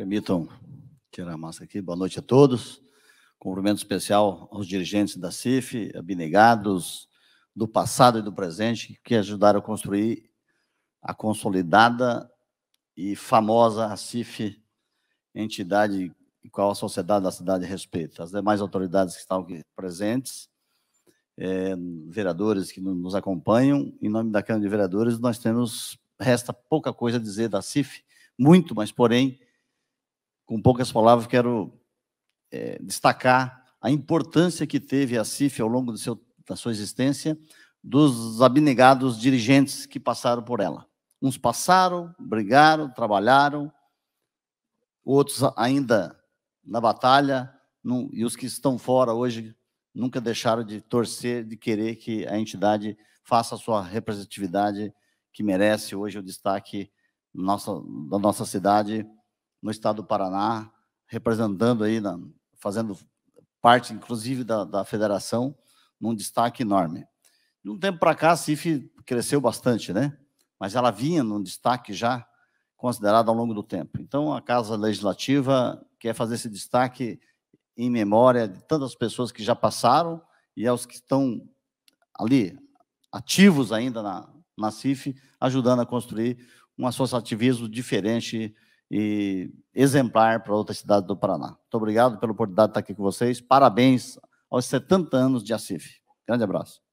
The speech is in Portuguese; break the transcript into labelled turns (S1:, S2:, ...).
S1: Permitam tirar a massa aqui. Boa noite a todos. Cumprimento especial aos dirigentes da CIF, abnegados do passado e do presente, que ajudaram a construir a consolidada e famosa CIF, entidade em qual a sociedade da cidade respeita. As demais autoridades que estão aqui presentes, é, vereadores que nos acompanham, em nome da Câmara de Vereadores, nós temos, resta pouca coisa a dizer da CIF, muito, mas porém, com poucas palavras, quero é, destacar a importância que teve a CIF ao longo seu, da sua existência, dos abnegados dirigentes que passaram por ela. Uns passaram, brigaram, trabalharam, outros ainda na batalha, e os que estão fora hoje nunca deixaram de torcer, de querer que a entidade faça a sua representatividade que merece hoje o destaque nossa, da nossa cidade no estado do Paraná, representando aí, na, fazendo parte, inclusive, da, da federação, num destaque enorme. De um tempo para cá, a CIF cresceu bastante, né? mas ela vinha num destaque já considerado ao longo do tempo. Então, a Casa Legislativa quer fazer esse destaque em memória de tantas pessoas que já passaram e aos que estão ali ativos ainda na, na CIF, ajudando a construir um associativismo diferente e exemplar para outra cidade do Paraná. Muito obrigado pela oportunidade de estar aqui com vocês. Parabéns aos 70 anos de ACIF. Grande abraço.